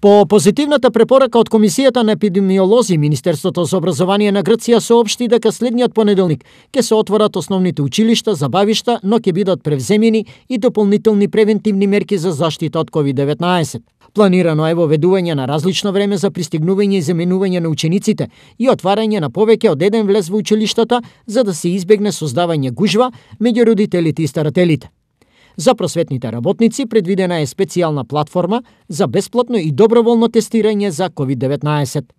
По позитивната препорака од Комисијата на епидемиолози, Министерството за образование на Грција соопшти дека следниот понеделник ќе се отворат основните училишта, забавишта, но ќе бидат превземени и дополнителни превентивни мерки за заштита од COVID-19. Планирано е воведување на различно време за пристигнување и заменување на учениците и отварање на повеќе од еден влез во училиштата за да се избегне создавање гужва меѓу родителите и старателите. За просветните работници предвидена е специјална платформа за бесплатно и доброволно тестирање за COVID-19.